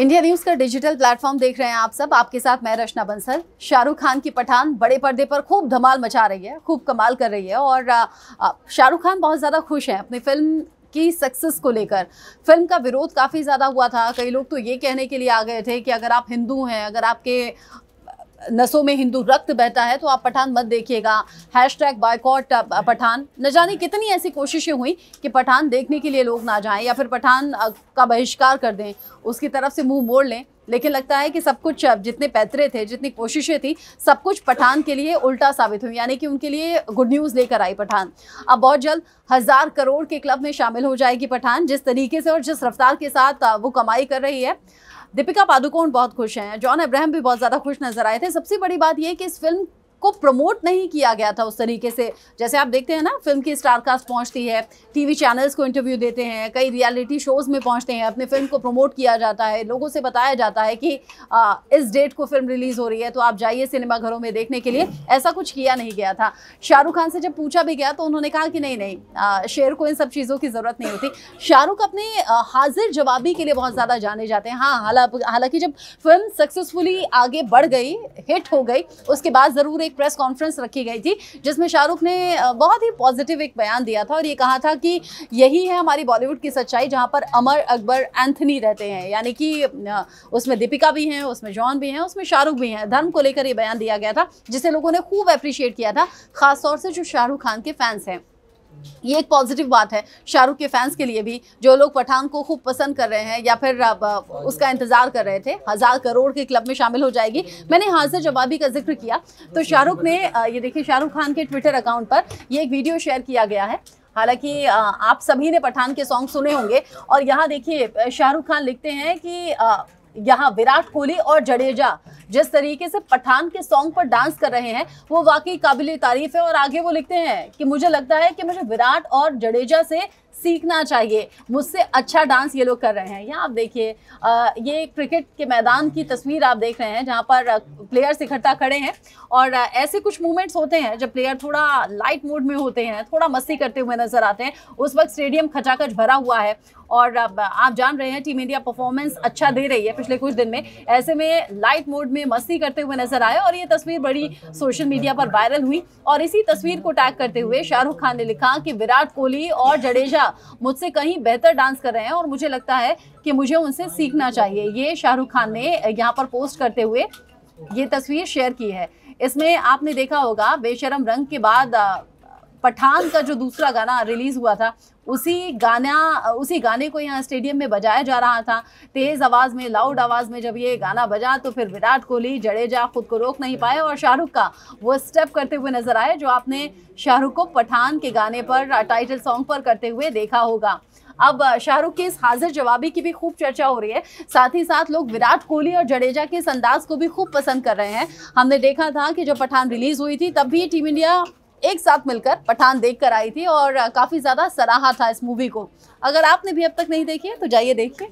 India news का digital platform देख रहे हैं आप सब आपके साथ मैं रचना बंसल शाहरुख खान की पठान बड़े पर्दे पर खूब धमाल मचा रही है खूब कमाल कर रही है और शाहरुख खान बहुत ज़्यादा खुश हैं अपनी फिल्म की सक्सेस को लेकर फिल्म का विरोध काफ़ी ज़्यादा हुआ था कई लोग तो ये कहने के लिए आ गए थे कि अगर आप हिंदू हैं अगर आपके नसों में हिंदू रक्त बहता है तो आप पठान मत देखिएगा हैश टैग बायकॉट पठान न जाने कितनी ऐसी कोशिशें हुई कि पठान देखने के लिए लोग ना जाएं या फिर पठान का बहिष्कार कर दें उसकी तरफ से मुंह मोड़ लें लेकिन लगता है कि सब कुछ जितने पैतरे थे जितनी कोशिशें थी सब कुछ पठान के लिए उल्टा साबित हुई यानी कि उनके लिए गुड न्यूज़ लेकर आई पठान अब बहुत जल्द हज़ार करोड़ के क्लब में शामिल हो जाएगी पठान जिस तरीके से और जिस रफ्तार के साथ वो कमाई कर रही है दीपिका पादुकोण बहुत खुश हैं जॉन अब्राहम भी बहुत ज़्यादा खुश नजर आए थे सबसे बड़ी बात यह कि इस फिल्म को प्रमोट नहीं किया गया था उस तरीके से जैसे आप देखते हैं ना फिल्म की स्टार कास्ट पहुंचती है टीवी चैनल्स को इंटरव्यू देते हैं कई रियलिटी शोज़ में पहुंचते हैं अपने फिल्म को प्रमोट किया जाता है लोगों से बताया जाता है कि आ, इस डेट को फिल्म रिलीज़ हो रही है तो आप जाइए सिनेमाघरों में देखने के लिए ऐसा कुछ किया नहीं गया था शाहरुख खान से जब पूछा भी गया तो उन्होंने कहा कि नहीं नहीं शेर को इन सब चीज़ों की ज़रूरत नहीं होती शाहरुख अपने हाजिर जवाबी के लिए बहुत ज़्यादा जाने जाते हैं हाँ हालांकि जब फिल्म सक्सेसफुली आगे बढ़ गई हिट हो गई उसके बाद ज़रूर एक प्रेस कॉन्फ्रेंस रखी गई थी जिसमें शाहरुख ने बहुत ही पॉजिटिव एक बयान दिया था और ये कहा था कि यही है हमारी बॉलीवुड की सच्चाई जहाँ पर अमर अकबर एंथनी रहते हैं यानी कि उसमें दीपिका भी हैं उसमें जॉन भी हैं उसमें शाहरुख भी हैं धर्म को लेकर ये बयान दिया गया था जिसे लोगों ने खूब अप्रिशिएट किया था खासतौर से जो शाहरुख खान के फैंस हैं ये एक पॉजिटिव बात है शाहरुख के फैंस के लिए भी जो लोग पठान को खूब पसंद कर रहे हैं या फिर उसका इंतज़ार कर रहे थे हज़ार करोड़ के क्लब में शामिल हो जाएगी मैंने हाजिर जवाबी का जिक्र किया तो शाहरुख ने ये देखिए शाहरुख खान के ट्विटर अकाउंट पर ये एक वीडियो शेयर किया गया है हालांकि आप सभी ने पठान के सॉन्ग सुने होंगे और यहाँ देखिए शाहरुख खान लिखते हैं कि यहाँ विराट कोहली और जडेजा जिस तरीके से पठान के सॉन्ग पर डांस कर रहे हैं वो वाकई काबिल तारीफ है और आगे वो लिखते हैं कि मुझे लगता है कि मुझे विराट और जडेजा से सीखना चाहिए मुझसे अच्छा डांस ये लोग कर रहे हैं यहाँ आप देखिए ये क्रिकेट के मैदान की तस्वीर आप देख रहे हैं जहाँ पर प्लेयर्स इकट्ठा खड़े हैं और ऐसे कुछ मूवमेंट्स होते हैं जब प्लेयर थोड़ा लाइट मूड में होते हैं थोड़ा मस्ती करते हुए नजर आते हैं उस वक्त स्टेडियम खचाखच भरा हुआ है और आप जान रहे हैं टीम इंडिया परफॉर्मेंस अच्छा दे रही है पिछले कुछ दिन में ऐसे में लाइट मोड में मस्ती करते हुए नजर आए और ये तस्वीर बड़ी सोशल मीडिया पर वायरल हुई और इसी तस्वीर को टैग करते हुए शाहरुख खान ने लिखा कि विराट कोहली और जडेजा बच्चा मुझसे कहीं बेहतर डांस कर रहे हैं और मुझे लगता है कि मुझे उनसे सीखना चाहिए ये शाहरुख खान ने यहाँ पर पोस्ट करते हुए ये तस्वीर शेयर की है इसमें आपने देखा होगा बेशरम रंग के बाद पठान का जो दूसरा गाना रिलीज हुआ था उसी गाना उसी गाने को यहाँ स्टेडियम में बजाया जा रहा था तेज़ आवाज़ में लाउड आवाज़ में जब ये गाना बजा तो फिर विराट कोहली जडेजा खुद को रोक नहीं पाए और शाहरुख का वो स्टेप करते हुए नजर आए जो आपने शाहरुख को पठान के गाने पर टाइटल सॉन्ग पर करते हुए देखा होगा अब शाहरुख की इस हाजिर जवाबी की भी खूब चर्चा हो रही है साथ ही साथ लोग विराट कोहली और जडेजा के इस अंदाज को भी खूब पसंद कर रहे हैं हमने देखा था कि जब पठान रिलीज हुई थी तब भी टीम इंडिया एक साथ मिलकर पठान देख कर आई थी और काफ़ी ज़्यादा सराहा था इस मूवी को अगर आपने भी अब तक नहीं देखी है तो जाइए देखिए